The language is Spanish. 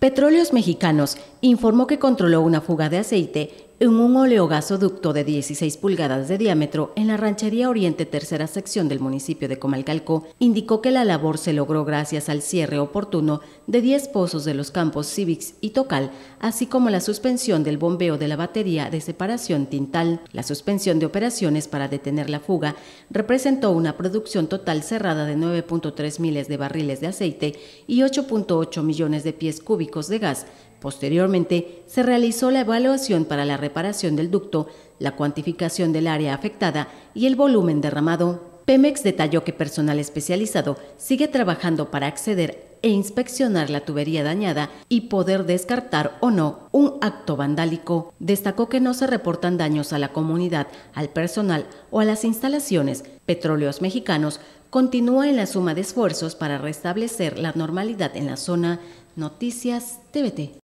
Petróleos Mexicanos informó que controló una fuga de aceite en un oleogasoducto de 16 pulgadas de diámetro en la Ranchería Oriente Tercera Sección del municipio de Comalcalco, indicó que la labor se logró gracias al cierre oportuno de 10 pozos de los campos Civics y Tocal, así como la suspensión del bombeo de la batería de separación Tintal. La suspensión de operaciones para detener la fuga representó una producción total cerrada de 9.3 miles de barriles de aceite y 8.8 millones de pies cúbicos de gas, Posteriormente, se realizó la evaluación para la reparación del ducto, la cuantificación del área afectada y el volumen derramado. Pemex detalló que personal especializado sigue trabajando para acceder e inspeccionar la tubería dañada y poder descartar o no un acto vandálico. Destacó que no se reportan daños a la comunidad, al personal o a las instalaciones. Petróleos Mexicanos continúa en la suma de esfuerzos para restablecer la normalidad en la zona. Noticias TVT.